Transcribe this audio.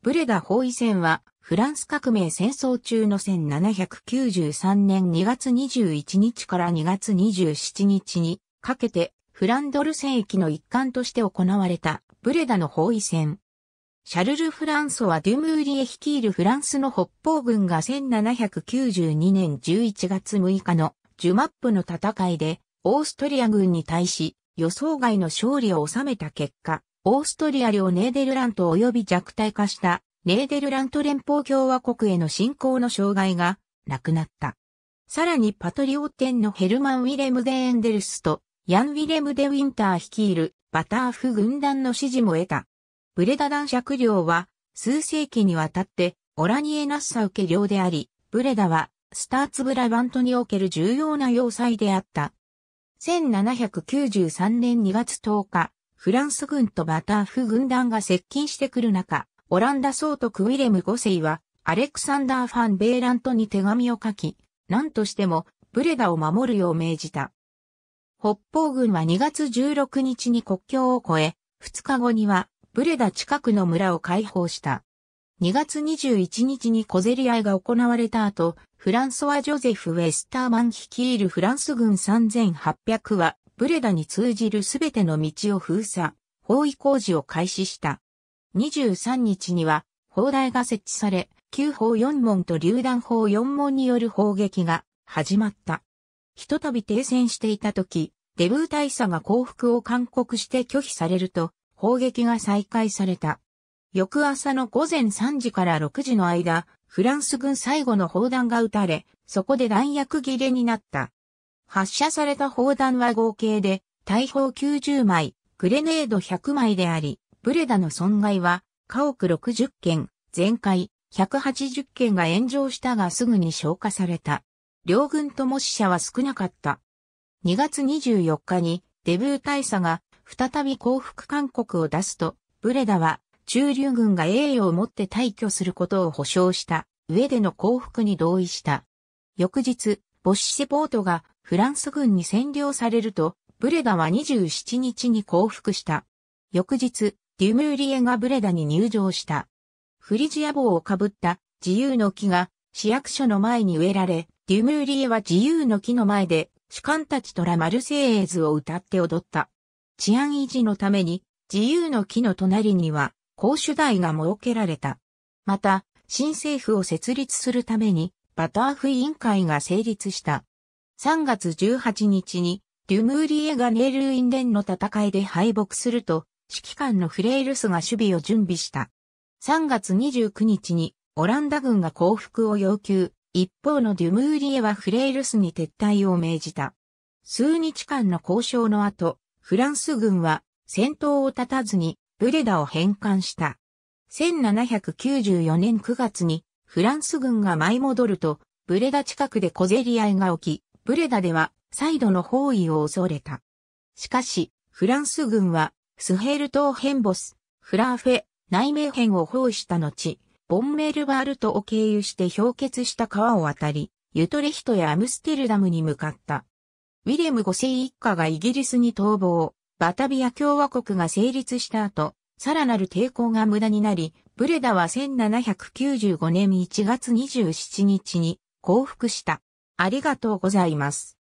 ブレダ包囲戦は、フランス革命戦争中の1793年2月21日から2月27日にかけて、フランドル戦役の一環として行われた、ブレダの包囲戦。シャルル・フランソはデュムーリエ率いるフランスの北方軍が1792年11月6日のジュマップの戦いで、オーストリア軍に対し、予想外の勝利を収めた結果、オーストリア領ネーデルラント及び弱体化したネーデルラント連邦共和国への侵攻の障害がなくなった。さらにパトリオテンのヘルマン・ウィレム・デ・エンデルスとヤン・ウィレム・デ・ウィンター率いるバターフ軍団の支持も得た。ブレダ男爵領は数世紀にわたってオラニエ・ナッサウけ領であり、ブレダはスターツブラバントにおける重要な要塞であった。1793年2月10日、フランス軍とバターフ軍団が接近してくる中、オランダ総督ウィレム5世は、アレクサンダー・ファン・ベーラントに手紙を書き、何としても、ブレダを守るよう命じた。北方軍は2月16日に国境を越え、2日後には、ブレダ近くの村を解放した。2月21日に小競り合いが行われた後、フランソワ・ジョゼフ・ウェスターマン率いるフランス軍3800はブレダに通じるすべての道を封鎖、包囲工事を開始した。23日には、砲台が設置され、旧砲4門と榴弾砲4門による砲撃が始まった。ひとたび停戦していた時、デブー大佐が降伏を勧告して拒否されると、砲撃が再開された。翌朝の午前3時から6時の間、フランス軍最後の砲弾が撃たれ、そこで弾薬切れになった。発射された砲弾は合計で、大砲90枚、グレネード100枚であり、ブレダの損害は、家屋60件、全壊、180件が炎上したがすぐに消火された。両軍とも死者は少なかった。2月24日にデブー大佐が再び降伏勧告を出すと、ブレダは中流軍が栄誉を持って退去することを保証した上での降伏に同意した。翌日、ボッシュポートがフランス軍に占領されると、ブレダは27日に降伏した。翌日、デュムーリエがブレダに入場した。フリジア帽をかぶった自由の木が市役所の前に植えられ、デュムーリエは自由の木の前で主観たちとラマルセイエーズを歌って踊った。治安維持のために自由の木の隣には公主台が設けられた。また、新政府を設立するためにバターフ委員会が成立した。3月18日に、デュムーリエがネールインデンの戦いで敗北すると、指揮官のフレイルスが守備を準備した。3月29日に、オランダ軍が降伏を要求、一方のデュムーリエはフレイルスに撤退を命じた。数日間の交渉の後、フランス軍は戦闘を絶たずにブレダを返還した。1794年9月にフランス軍が舞い戻ると、ブレダ近くで小競り合いが起き、ブレダでは再度の包囲を恐れた。しかし、フランス軍は、スヘール島ンボス、フラーフェ、内名辺を包囲した後、ボンメルバールトを経由して氷結した川を渡り、ユトレヒトやアムステルダムに向かった。ウィレム5世一家がイギリスに逃亡、バタビア共和国が成立した後、さらなる抵抗が無駄になり、ブレダは1795年1月27日に降伏した。ありがとうございます。